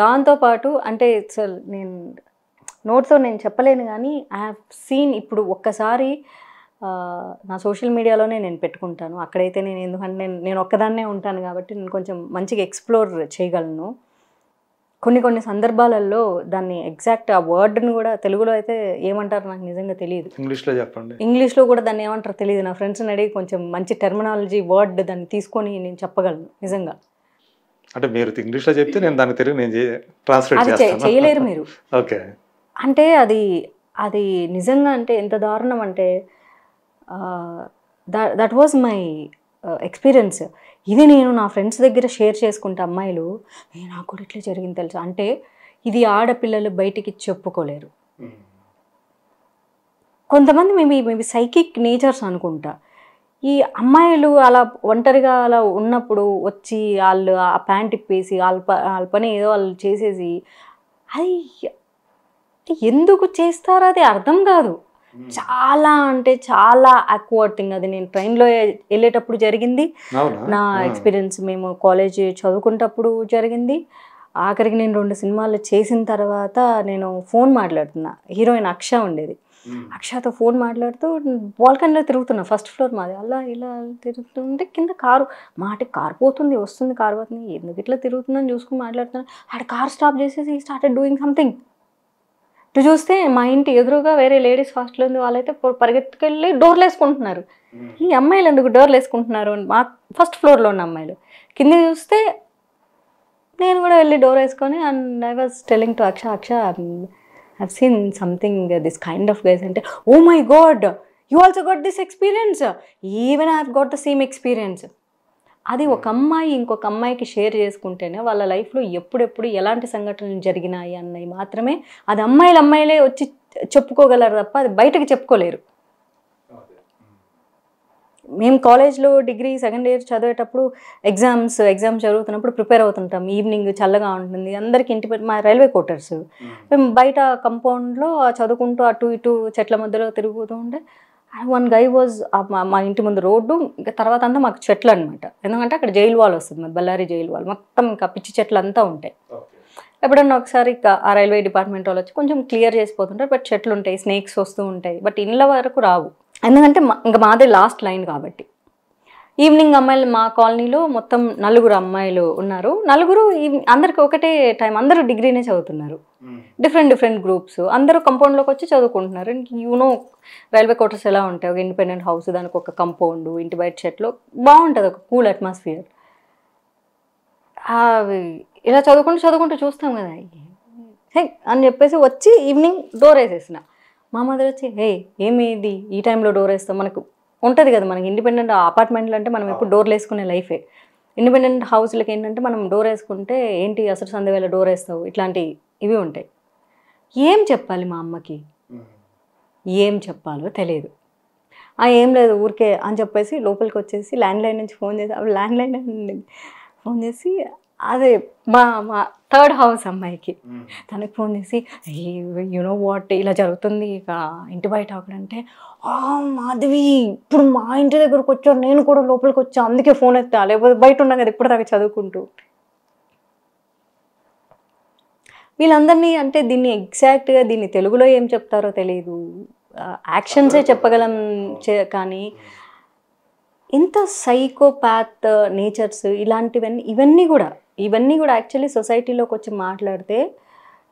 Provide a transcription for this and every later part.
దాంతోపాటు అంటే ఇట్స్ నేను నోట్తో నేను చెప్పలేను కానీ ఐ హ్యావ్ సీన్ ఇప్పుడు ఒక్కసారి నా సోషల్ మీడియాలోనే నేను పెట్టుకుంటాను అక్కడైతే నేను ఎందుకంటే నేను నేను ఒక్కదాన్నే ఉంటాను కాబట్టి నేను కొంచెం మంచిగా ఎక్స్ప్లోర్ చేయగలను కొన్ని కొన్ని సందర్భాలలో దాన్ని ఎగ్జాక్ట్ ఆ వర్డ్ని కూడా తెలుగులో అయితే ఏమంటారు నాకు నిజంగా తెలియదు ఇంగ్లీష్లో చెప్పండి ఇంగ్లీష్లో కూడా దాన్ని ఏమంటారు తెలియదు నా ఫ్రెండ్స్ని అడిగి కొంచెం మంచి టెర్మినాలజీ వర్డ్ దాన్ని తీసుకొని నేను చెప్పగలను నిజంగా అంటే మీరు ఇంగ్లీష్లో చెప్తే నేను దాన్ని తెలుగు నేను ట్రాన్స్లేట్ చేస్తాను చేయలేరు మీరు ఓకే అంటే అది అది నిజంగా అంటే ఎంత దారుణం అంటే దట్ వాజ్ మై ఎక్స్పీరియన్స్ ఇది నేను నా ఫ్రెండ్స్ దగ్గర షేర్ చేసుకుంటా అమ్మాయిలు నాకు కూడా ఇట్లా జరిగింది తెలుసు అంటే ఇది ఆడపిల్లలు బయటికి చెప్పుకోలేరు కొంతమంది మేబీ మేబీ సైకిక్ నేచర్స్ అనుకుంటా ఈ అమ్మాయిలు అలా ఒంటరిగా అలా ఉన్నప్పుడు వచ్చి వాళ్ళు ఆ ప్యాంట్ ఇప్పేసి వాళ్ళ వాళ్ళ పని ఏదో వాళ్ళు చేసేసి అది ఎందుకు చేస్తారో అది అర్థం కాదు చాలా అంటే చాలా అక్వర్టింగ్ అది నేను ట్రైన్లో వెళ్ళేటప్పుడు జరిగింది నా ఎక్స్పీరియన్స్ మేము కాలేజ్ చదువుకున్నప్పుడు జరిగింది ఆఖరికి నేను రెండు సినిమాలు చేసిన తర్వాత నేను ఫోన్ మాట్లాడుతున్నా హీరోయిన్ అక్ష ఉండేది Hmm. అక్షయతో ఫోన్ మాట్లాడుతూ బాల్కనీలో తిరుగుతున్నా ఫస్ట్ ఫ్లోర్ మాది అలా ఇలా తిరుగుతుంటే కింద కారు మాట కారు పోతుంది వస్తుంది కారు పోతుంది ఎందుకు ఇట్లా తిరుగుతుందని చూసుకుని మాట్లాడుతున్నాను ఆడ కార్ స్టాప్ చేసేసి స్టార్టెడ్ డూయింగ్ సంథింగ్ ఇటు చూస్తే మా ఇంటి ఎదురుగా వేరే లేడీస్ హాస్టల్ ఉంది వాళ్ళైతే పరిగెత్తుకెళ్ళి డోర్లు వేసుకుంటున్నారు hmm. ఈ అమ్మాయిలు ఎందుకు డోర్లు వేసుకుంటున్నారు అని మా ఫస్ట్ ఫ్లోర్లో ఉన్న అమ్మాయిలు కింద చూస్తే నేను కూడా వెళ్ళి డోర్ వేసుకొని and I was telling to అక్ష అక్ష have seen something this kind of guys అంటే oh my god you also got this experience even I have got the same experience అది ఒక hmm. అమ్మాయి ఇంకొక అమ్మాయికి షేర్ చేసుకుంటేనే వాళ్ళ లైఫ్లో ఎప్పుడెప్పుడు ఎలాంటి సంఘటనలు జరిగినాయి అన్నవి మాత్రమే అది అమ్మాయిలు అమ్మాయిలే వచ్చి చెప్పుకోగలరు తప్ప అది బయటకు చెప్పుకోలేరు మేము కాలేజ్లో డిగ్రీ సెకండ్ ఇయర్ చదివేటప్పుడు ఎగ్జామ్స్ ఎగ్జామ్స్ చదువుతున్నప్పుడు ప్రిపేర్ అవుతుంటాం ఈవినింగ్ చల్లగా ఉంటుంది అందరికి ఇంటి మా రైల్వే క్వార్టర్స్ మేము బయట కంపౌండ్లో చదువుకుంటూ అటు ఇటు చెట్ల మధ్యలో తిరుగుతూ ఉండే వన్ గై వాజ్ మా ఇంటి ముందు రోడ్డు తర్వాత అంతా మాకు చెట్లు అనమాట ఎందుకంటే అక్కడ జైలు వాల్ వస్తుంది మాది బళ్ళారి జైలు వాల్ మొత్తం ఇంకా పిచ్చి చెట్లు అంతా ఉంటాయి ఎప్పుడన్నా ఒకసారి ఆ రైల్వే డిపార్ట్మెంట్ వాళ్ళు వచ్చి కొంచెం క్లియర్ చేసిపోతుంటారు బట్ చెట్లు ఉంటాయి స్నేక్స్ వస్తూ ఉంటాయి బట్ ఇండ్ల వరకు రావు ఎందుకంటే ఇంకా మాదే లాస్ట్ లైన్ కాబట్టి ఈవినింగ్ అమ్మాయిలు మా కాలనీలో మొత్తం నలుగురు అమ్మాయిలు ఉన్నారు నలుగురు అందరికి ఒకటే టైం అందరూ డిగ్రీనే చదువుతున్నారు డిఫరెంట్ డిఫరెంట్ గ్రూప్స్ అందరూ కంపౌండ్లోకి వచ్చి చదువుకుంటున్నారు యూనో రైల్వే క్వార్టర్స్ ఎలా ఉంటాయి ఒక ఇండిపెండెంట్ హౌస్ దానికి ఒక కంపౌండ్ ఇంటి బయట చెట్లు బాగుంటుంది ఒక కూల్ అట్మాస్ఫియర్ ఇలా చదువుకుంటూ చదువుకుంటూ చూస్తాం కదా అని చెప్పేసి వచ్చి ఈవినింగ్ డోర్ వేసేసిన మా మదర్ వచ్చి హే ఏమిది ఈ టైంలో డోర్ వేస్తాం మనకు ఉంటుంది కదా మనకి ఇండిపెండెంట్ అపార్ట్మెంట్లు అంటే మనం ఎప్పుడు డోర్లు వేసుకునే లైఫే ఇండిపెండెంట్ హౌస్లకి ఏంటంటే మనం డోర్ వేసుకుంటే ఏంటి అసలు సందేవేళ డోర్ వేస్తావు ఇట్లాంటి ఇవి ఉంటాయి ఏం చెప్పాలి మా అమ్మకి ఏం చెప్పాలో తెలియదు ఏం లేదు ఊరికే అని చెప్పేసి లోపలికి వచ్చేసి ల్యాండ్ లైన్ నుంచి ఫోన్ చేసి అప్పుడు ల్యాండ్ లైన్ ఫోన్ చేసి అదే మా మా థర్డ్ హౌస్ అమ్మాయికి తనకు ఫోన్ చేసి యునో వాట్ ఇలా జరుగుతుంది ఇక ఇంటి బయట ఒకడంటే మాధవి ఇప్పుడు మా ఇంటి దగ్గరకు వచ్చావు నేను కూడా లోపలికి వచ్చా అందుకే ఫోన్ ఎత్తా లేకపోతే బయట ఉన్నా కదా ఇప్పటిదాకా చదువుకుంటూ వీళ్ళందరినీ అంటే దీన్ని ఎగ్జాక్ట్గా దీన్ని తెలుగులో ఏం చెప్తారో తెలియదు యాక్షన్సే చెప్పగలం కానీ ఇంత సైకోపాత్ నేచర్స్ ఇలాంటివన్నీ ఇవన్నీ కూడా ఇవన్నీ కూడా యాక్చువల్లీ సొసైటీలోకి వచ్చి మాట్లాడితే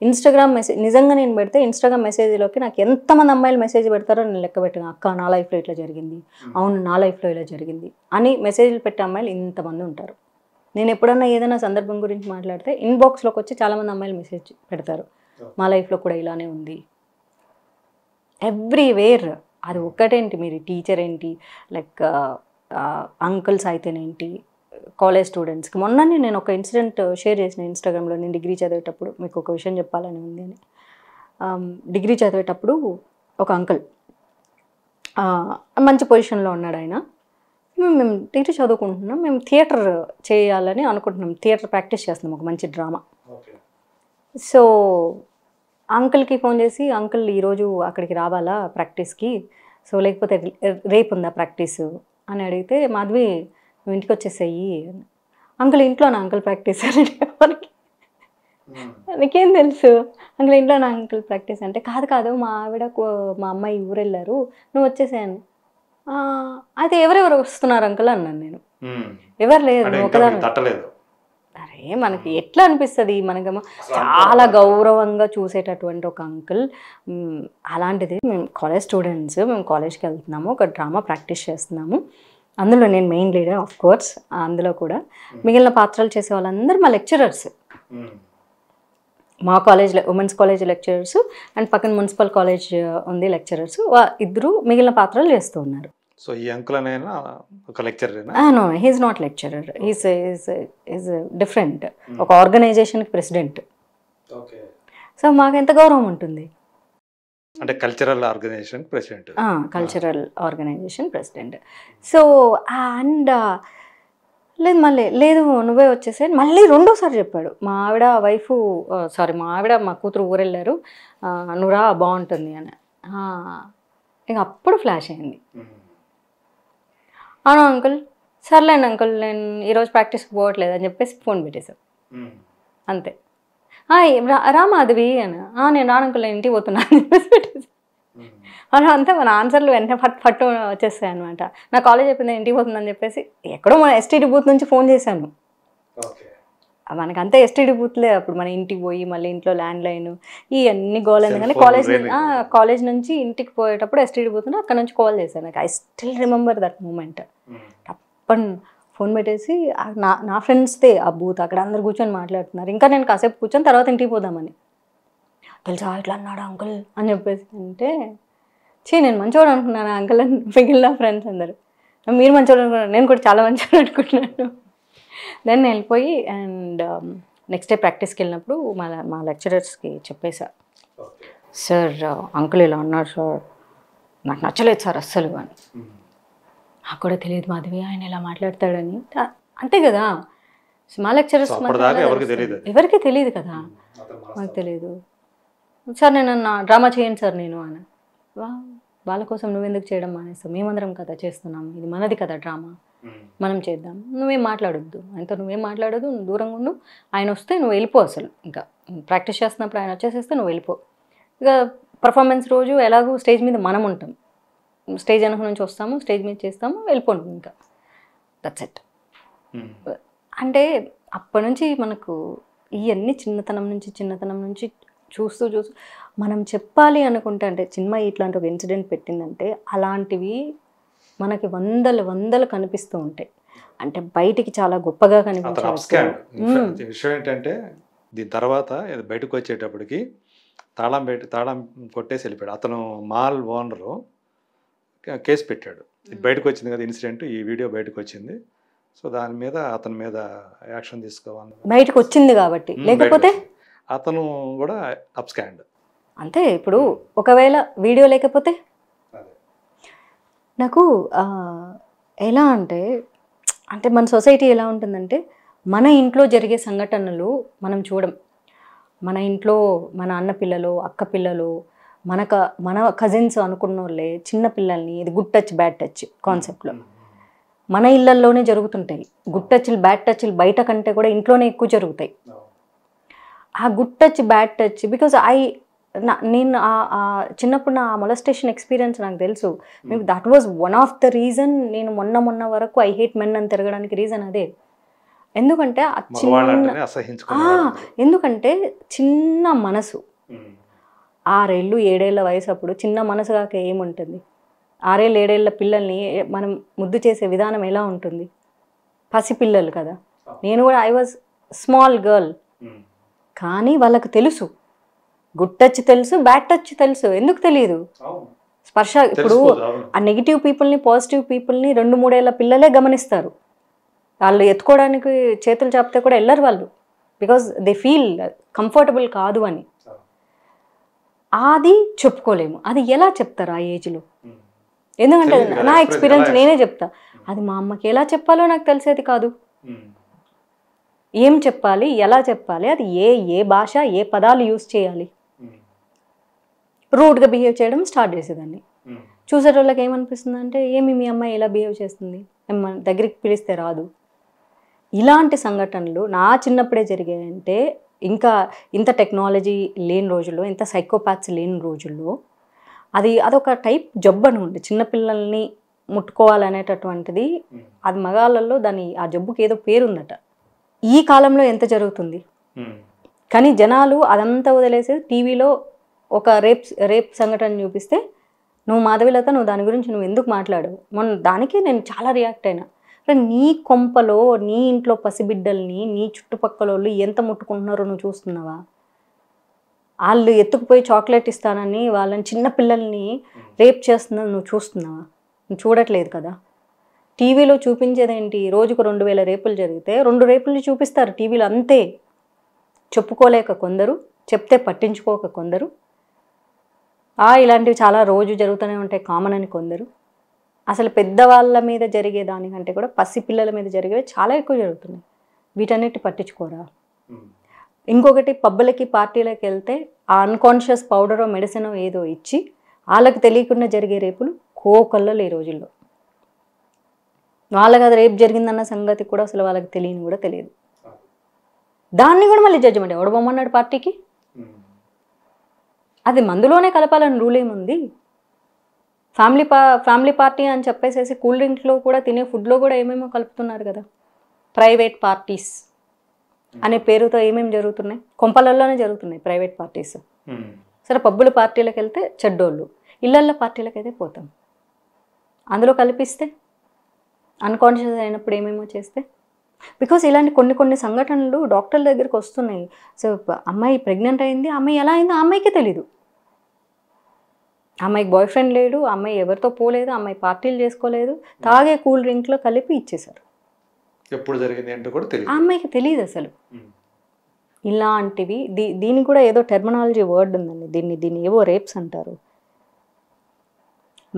ఇన్స్టాగ్రామ్ మెసేజ్ నిజంగా నేను పెడితే ఇన్స్టాగ్రామ్ మెసేజ్లోకి నాకు ఎంతమంది అమ్మాయిలు మెసేజ్ పెడతారో నేను లెక్క పెట్టాను అక్క నా లైఫ్లో ఇట్లా జరిగింది అవును నా లైఫ్లో ఇలా జరిగింది అని మెసేజ్లు పెట్టే అమ్మాయిలు ఇంతమంది ఉంటారు నేను ఎప్పుడన్నా ఏదైనా సందర్భం గురించి మాట్లాడితే ఇన్బాక్స్లోకి వచ్చి చాలామంది అమ్మాయిలు మెసేజ్ పెడతారు మా లైఫ్లో కూడా ఇలానే ఉంది ఎవ్రీవేర్ అది ఒక్కటేంటి మీరు టీచర్ ఏంటి లైక్ అంకుల్స్ అయితేనేంటి కాలేజ్ స్టూడెంట్స్కి మొన్ననే నేను ఒక ఇన్సిడెంట్ షేర్ చేసిన ఇన్స్టాగ్రామ్లో నేను డిగ్రీ చదివేటప్పుడు మీకు ఒక విషయం చెప్పాలని ఉంది అని డిగ్రీ చదివేటప్పుడు ఒక అంకుల్ మంచి పొజిషన్లో ఉన్నాడు ఆయన మేము డిగ్రీ చదువుకుంటున్నాం మేము థియేటర్ చేయాలని అనుకుంటున్నాం థియేటర్ ప్రాక్టీస్ చేస్తున్నాం ఒక మంచి డ్రామా సో అంకుల్కి ఫోన్ చేసి అంకుల్ ఈరోజు అక్కడికి రావాలా ప్రాక్టీస్కి సో లేకపోతే రేపు ఉందా ప్రాక్టీస్ అని అడిగితే మాధవి నువ్వు ఇంటికి వచ్చేసేయి అంకుల్ ఇంట్లో నా అంకుల్ ప్రాక్టీస్ అని hmm. నీకేం తెలుసు అంకుల్ ఇంట్లో నా అంకుల్ ప్రాక్టీస్ అంటే కాదు కాదు మా ఆవిడ మా అమ్మాయి ఊరెళ్ళారు నువ్వు వచ్చేసాయని అయితే ఎవరెవరు వస్తున్నారు అంకుల్ అన్నాను నేను hmm. ఎవరు లేరు ఒకదాని అరే మనకి hmm. ఎట్లా అనిపిస్తుంది మనకి చాలా గౌరవంగా చూసేటటువంటి ఒక అంకుల్ అలాంటిది మేము కాలేజ్ స్టూడెంట్స్ మేము కాలేజ్కి వెళ్తున్నాము ఒక డ్రామా ప్రాక్టీస్ చేస్తున్నాము అందులో నేను మెయిన్ లీడర్ ఆఫ్ కోర్స్ అందులో కూడా hmm. మిగిలిన పాత్రలు చేసే వాళ్ళందరూ మా లెక్చరర్స్ hmm. మా కాలేజ్లో ఉమెన్స్ కాలేజ్ లెక్చరర్స్ అండ్ పక్కన మున్సిపల్ కాలేజ్ uh, ఉంది లెక్చరర్స్ ఇద్దరు మిగిలిన పాత్రలు చేస్తూ ఉన్నారు సో ఈ అంకుల్ ఒక lecturer no he's not lecturer he's is different ఒక ఆర్గనైజేషన్కి ప్రెసిడెంట్ సో మాకు ఎంత గౌరవం ఉంటుంది అంటే cultural organisation president cultural organisation president so and లేదు మళ్ళీ లేదు నువ్వే వచ్చేసే మళ్ళీ రెండోసారి చెప్పాడు మా ఆవిడ వైఫ్ సారీ మా ఆవిడ మా కూతురు ఊరెళ్ళారు నువ్వురా బాగుంటుంది అని ఇక అప్పుడు ఫ్లాష్ అయింది hmm. అవును అంకుల్ సర్లేండి అంకుల్ నేను ఈరోజు ప్రాక్టీస్కి పోవట్లేదు అని చెప్పేసి ఫోన్ పెట్టేశాను hmm. అంతే రామాధవి అని నేను రానుకుల ఇంటికి పోతున్నాను అంతా మన ఆన్సర్లు వెంటనే ఫట్ ఫట్టు వచ్చేస్తాయి అనమాట నా కాలేజ్ అయిపోయింది ఇంటికి పోతుందని చెప్పేసి ఎక్కడో మన ఎస్టీడీ బూత్ నుంచి ఫోన్ చేశాను మనకంతా ఎస్టీడీ బూత్లే అప్పుడు మన ఇంటికి పోయి మళ్ళీ ఇంట్లో ల్యాండ్ లైన్ ఇవన్నీ గోల్ అయింది కానీ కాలేజ్ కాలేజ్ నుంచి ఇంటికి పోయేటప్పుడు ఎస్టీడీ బూత్ అక్కడ నుంచి కాల్ చేశాను I still remember that moment అప్పటి ఫోన్ పెట్టేసి నా నా ఫ్రెండ్స్దే ఆ బూత్ అక్కడ అందరు కూర్చొని మాట్లాడుతున్నారు ఇంకా నేను కాసేపు కూర్చొని తర్వాత ఇంటికి పోదామని తెలుసా ఇట్లా అన్నాడు అంకుల్ అని చెప్పేసి అంటే చీ నేను మంచివాడు అనుకున్నాను అంకుల్ అని మిగిలిన ఫ్రెండ్స్ అందరు మీరు మంచివాడు అనుకున్నాను నేను కూడా చాలా మంచివాడు అనుకుంటున్నాను దెన్ వెళ్ళిపోయి అండ్ నెక్స్ట్ um, డే ప్రాక్టీస్కి వెళ్ళినప్పుడు మా మా లెక్చరర్స్కి చెప్పేశా సార్ అంకుల్ ఇలా అన్నారు సార్ నాకు నచ్చలేదు సార్ అస్సలు అని hmm. నాకు కూడా తెలియదు మాధవి ఆయన ఇలా మాట్లాడతాడని అంతే కదా మా లెక్చరర్స్ ఎవరికి తెలియదు కదా మాకు తెలియదు సార్ నేను నా డ్రామా చేయను సార్ నేను అని వాళ్ళ కోసం నువ్వెందుకు చేయడం మానేస్తావు మేమందరం కదా చేస్తున్నాం ఇది మనది కదా డ్రామా మనం చేద్దాం నువ్వేం మాట్లాడొద్దు ఆయనతో నువ్వేం మాట్లాడొద్దు నువ్వు దూరంగా ఉండు ఆయన వస్తే నువ్వు వెళ్ళిపో అసలు ఇంకా ప్రాక్టీస్ చేస్తున్నప్పుడు ఆయన వచ్చేసేస్తే నువ్వు వెళ్ళిపో ఇక పర్ఫార్మెన్స్ రోజు ఎలాగూ స్టేజ్ మీద మనం ఉంటాం స్టేజ్ వెనక నుంచి వస్తాము స్టేజ్ మీద చేస్తాము వెళ్ళిపోండి ఇంకా దట్స్ ఇట్ hmm. అంటే అప్పటి నుంచి మనకు ఇవన్నీ చిన్నతనం నుంచి చిన్నతనం నుంచి చూస్తూ చూస్తూ మనం చెప్పాలి అనుకుంటే అంటే సినిమా ఇట్లాంటి ఒక ఇన్సిడెంట్ పెట్టిందంటే అలాంటివి మనకి వందలు వందలు కనిపిస్తూ ఉంటాయి అంటే బయటికి చాలా గొప్పగా కనిపిస్తుంది hmm. విషయం ఏంటంటే దీని తర్వాత బయటకు వచ్చేటప్పటికి తాళం పెట్టి తాళం కొట్టేసి వెళ్ళిపోయాడు అతను మాల్ ఓనరు కేసు పెట్టాడు బయటకు వచ్చింది కదా ఇన్సిడెంట్ ఈ వీడియో బయటకు వచ్చింది సో దాని మీద అతని మీద యాక్షన్ తీసుకోవాలి బయటకు వచ్చింది కాబట్టి లేకపోతే అతను కూడా అప్స్కాండ్ అంతే ఇప్పుడు ఒకవేళ వీడియో లేకపోతే నాకు ఎలా అంటే అంటే మన సొసైటీ ఎలా ఉంటుందంటే మన ఇంట్లో జరిగే సంఘటనలు మనం చూడం మన ఇంట్లో మన అన్న పిల్లలు అక్క పిల్లలు మన మన కజిన్స్ అనుకున్న వాళ్ళే చిన్నపిల్లల్ని ఇది గుడ్ టచ్ బ్యాడ్ టచ్ కాన్సెప్ట్లో మన ఇళ్లల్లోనే జరుగుతుంటాయి గుడ్ టచ్లు బ్యాడ్ టచ్లు బయట కంటే కూడా ఇంట్లోనే ఎక్కువ జరుగుతాయి ఆ good touch bad touch because I నేను చిన్నప్పుడు నా మొలస్టేషన్ ఎక్స్పీరియన్స్ నాకు తెలుసు maybe that was one of the reason నేను మొన్న మొన్న వరకు ఐ హేట్ మెన్ అని తిరగడానికి రీజన్ అదే ఎందుకంటే చిన్న ఎందుకంటే చిన్న మనసు ఆరేళ్ళు ఏడేళ్ల వయసు అప్పుడు చిన్న మనసు కాక ఏముంటుంది ఆరేళ్ళు ఏడేళ్ల పిల్లల్ని మనం ముద్దు చేసే విధానం ఎలా ఉంటుంది పసిపిల్లలు కదా నేను కూడా ఐ వాజ్ స్మాల్ గర్ల్ కానీ వాళ్ళకు తెలుసు గుడ్ టచ్ తెలుసు బ్యాడ్ టచ్ తెలుసు ఎందుకు తెలియదు స్పర్శ ఇప్పుడు ఆ నెగిటివ్ పీపుల్ని పాజిటివ్ పీపుల్ని రెండు మూడేళ్ల పిల్లలే గమనిస్తారు వాళ్ళు ఎత్తుకోవడానికి చేతులు చాపితే కూడా వెళ్ళరు వాళ్ళు బికాజ్ దే ఫీల్ కంఫర్టబుల్ కాదు అని అది చెప్పుకోలేము అది ఎలా చెప్తారు ఆ ఏజ్లో ఎందుకంటే నా ఎక్స్పీరియన్స్ నేనే చెప్తా అది మా అమ్మకి ఎలా చెప్పాలో నాకు తెలిసేది కాదు ఏం చెప్పాలి ఎలా చెప్పాలి అది ఏ ఏ భాష ఏ పదాలు యూజ్ చేయాలి రూడ్గా బిహేవ్ చేయడం స్టార్ట్ చేసేదాన్ని చూసేటోళ్ళకి ఏమనిపిస్తుంది అంటే ఏమి మీ అమ్మాయి ఎలా బిహేవ్ చేస్తుంది దగ్గరికి పిలిస్తే రాదు ఇలాంటి సంఘటనలు నా చిన్నప్పుడే జరిగాయంటే ఇంకా ఇంత టెక్నాలజీ లేని రోజుల్లో ఇంత సైకోపాత్స్ లేని రోజుల్లో అది అదొక టైప్ జబ్బు అనుకోండి చిన్నపిల్లల్ని ముట్టుకోవాలనేటటువంటిది అది మగాళ్ళల్లో దాని ఆ జబ్బుకి ఏదో పేరుందట ఈ కాలంలో ఎంత జరుగుతుంది కానీ జనాలు అదంతా వదిలేసి టీవీలో ఒక రేప్ రేప్ సంఘటన చూపిస్తే నువ్వు మాధవిలత నువ్వు దాని గురించి నువ్వు ఎందుకు మాట్లాడవు మొన్న దానికి నేను చాలా రియాక్ట్ అయినా నీ కొంపలో నీ ఇంట్లో పసిబిడ్డల్ని నీ చుట్టుపక్కల వాళ్ళు ఎంత ముట్టుకుంటున్నారో నువ్వు చూస్తున్నావా వాళ్ళు ఎత్తుకుపోయి చాక్లెట్ ఇస్తానని వాళ్ళని చిన్న పిల్లల్ని రేప్ చేస్తుందని నువ్వు చూస్తున్నావా నువ్వు చూడట్లేదు కదా టీవీలో చూపించేదేంటి రోజుకు రెండు వేల రేపులు జరిగితే రెండు రేపుల్ని చూపిస్తారు టీవీలో అంతే చెప్పుకోలేక కొందరు చెప్తే పట్టించుకోక కొందరు ఇలాంటివి చాలా రోజు జరుగుతూనే ఉంటాయి కామన్ అని కొందరు అసలు పెద్దవాళ్ళ మీద జరిగే దానికంటే కూడా పసిపిల్లల మీద జరిగేవి చాలా ఎక్కువ జరుగుతున్నాయి వీటన్నిటి పట్టించుకోరా ఇంకొకటి పబ్బులకి పార్టీలకు వెళ్తే ఆ అన్కాన్షియస్ పౌడరో మెడిసినో ఏదో ఇచ్చి వాళ్ళకి తెలియకుండా జరిగే రేపులు కోకల్లలు ఈ రోజుల్లో వాళ్ళకి అది రేపు జరిగిందన్న సంగతి కూడా అసలు వాళ్ళకి తెలియని కూడా తెలియదు దాన్ని కూడా మళ్ళీ జడ్జిమెంట్ ఎవడబొమ్మన్నాడు పార్టీకి అది మందులోనే కలపాలని రూల్ ఏముంది ఫ్యామిలీ పా ఫ్యామిలీ పార్టీ అని చెప్పేసి కూల్ డ్రింక్లో కూడా తినే ఫుడ్లో కూడా ఏమేమో కలుపుతున్నారు కదా ప్రైవేట్ పార్టీస్ అనే పేరుతో ఏమేమి జరుగుతున్నాయి కొంపలల్లోనే జరుగుతున్నాయి ప్రైవేట్ పార్టీస్ సరే పబ్బులు పార్టీలకు వెళ్తే చెడ్డోళ్ళు ఇళ్ళల్లో పార్టీలకైతే పోతాం అందులో కల్పిస్తే అన్కాన్షియస్ అయినప్పుడు ఏమేమో చేస్తే బికాస్ ఇలాంటి కొన్ని కొన్ని సంఘటనలు డాక్టర్ల దగ్గరికి వస్తున్నాయి సో అమ్మాయి ప్రెగ్నెంట్ అయింది అమ్మాయి ఎలా అయిందో అమ్మాయికి తెలీదు అమ్మాయికి బాయ్ ఫ్రెండ్ లేడు అమ్మాయి ఎవరితో పోలేదు అమ్మాయి పార్టీలు చేసుకోలేదు తాగే కూల్ డ్రింక్లో కలిపి ఇచ్చేశారు ఎప్పుడు జరిగింది అంటే కూడా తెలియదు అమ్మాయికి తెలియదు అసలు ఇలాంటివి దీ దీనికి కూడా ఏదో టెర్మినాలజీ వర్డ్ ఉందండి దీన్ని దీన్ని ఏవో రేప్స్ అంటారు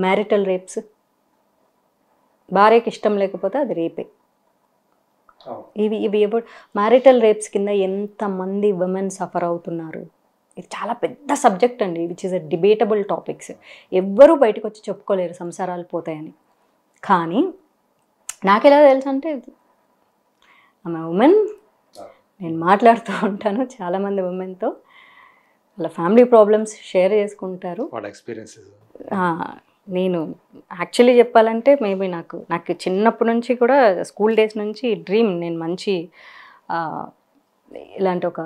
మ్యారిటల్ రేప్స్ భార్యకి ఇష్టం లేకపోతే అది రేపే ఇవి ఇవి ఎప్పుడు మ్యారిటల్ రేప్స్ కింద ఎంతమంది ఉమెన్ సఫర్ అవుతున్నారు ఇది చాలా పెద్ద సబ్జెక్ట్ అండి which is a debatable topics ఎవ్వరూ బయటకు వచ్చి చెప్పుకోలేరు సంసారాలు పోతాయని కానీ నాకు ఎలా తెలుసు అంటే ఆమె ఉమెన్ నేను మాట్లాడుతూ ఉంటాను చాలామంది ఉమెన్తో వాళ్ళ ఫ్యామిలీ ప్రాబ్లమ్స్ షేర్ చేసుకుంటారు నేను యాక్చువల్లీ చెప్పాలంటే మేబీ నాకు నాకు చిన్నప్పటి నుంచి కూడా స్కూల్ డేస్ నుంచి డ్రీమ్ నేను మంచి ఇలాంటి ఒక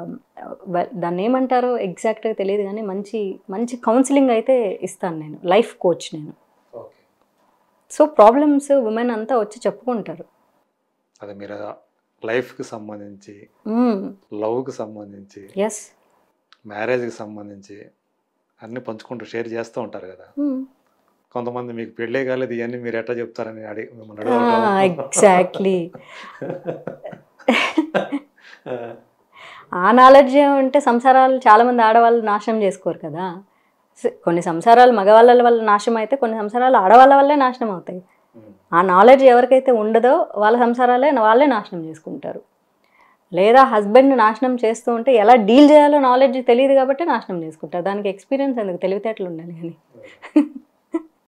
దాన్ని ఏమంటారో ఎగ్జాక్ట్గా తెలియదు కానీ మంచి మంచి కౌన్సిలింగ్ అయితే ఇస్తాను నేను లైఫ్ కోచ్ నేను సో ప్రాబ్లమ్స్ ఉమెన్ అంతా వచ్చి చెప్పుకుంటారు అది మీరు లైఫ్కి సంబంధించి లవ్కి hmm. సంబంధించి ఎస్ మ్యారేజ్కి సంబంధించి అన్నీ పంచుకుంటూ షేర్ చేస్తూ ఉంటారు కదా hmm. కొంతమంది మీకు పెళ్ళే కాలేదు ఇవన్నీ మీరు ఎట్లా చెప్తారని అడిగి ఎగ్జాక్ట్లీ ah, ఆ నాలెడ్జ్ ఉంటే సంసారాలు చాలామంది ఆడవాళ్ళు నాశనం చేసుకోరు కదా కొన్ని సంసారాలు మగవాళ్ళ వల్ల నాశనం అయితే కొన్ని సంసారాలు ఆడవాళ్ళ వల్లే నాశనం అవుతాయి ఆ నాలెడ్జ్ ఎవరికైతే ఉండదో వాళ్ళ సంసారాలే వాళ్ళే నాశనం చేసుకుంటారు లేదా హస్బెండ్ నాశనం చేస్తూ ఉంటే ఎలా డీల్ చేయాలో నాలెడ్జ్ తెలియదు కాబట్టి నాశనం చేసుకుంటారు దానికి ఎక్స్పీరియన్స్ ఎందుకు తెలివితేటలు ఉండాలి అని